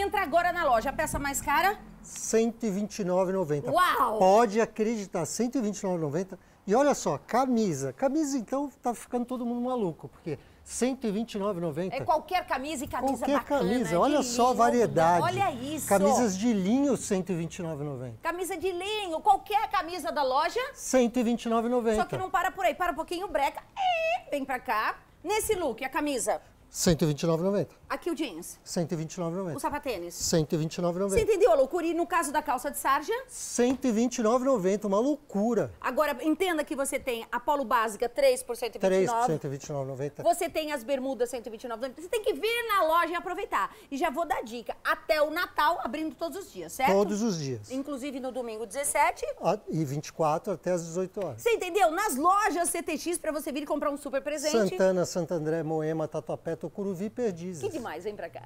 entra agora na loja, a peça mais cara? 129,90. Uau! Pode acreditar, 129,90. E olha só, camisa. Camisa, então, tá ficando todo mundo maluco, porque 129,90. É qualquer camisa e camisa qualquer bacana. Qualquer camisa, é olha só linho, a né? variedade. Olha isso. Camisas de linho, 129,90. Camisa de linho, qualquer camisa da loja. 129,90. Só que não para por aí, para um pouquinho, breca, e vem pra cá. Nesse look, a camisa? 129,90. Aqui o jeans. 129,90. O sapatênis. 129,90. Você entendeu a loucura? E no caso da calça de sarja? 129,90, uma loucura. Agora, entenda que você tem a polo básica 3 por 129. 3 por 129,90. Você tem as bermudas 129,90. Você tem que vir na loja e aproveitar. E já vou dar dica. Até o Natal, abrindo todos os dias, certo? Todos os dias. Inclusive no domingo 17. Ah, e 24 até as 18 horas. Você entendeu? Nas lojas CTX, para você vir comprar um super presente. Santana, Santo André, Moema, Tatuapé, Tucuruvi e Perdizes. Que demais, vem pra cá.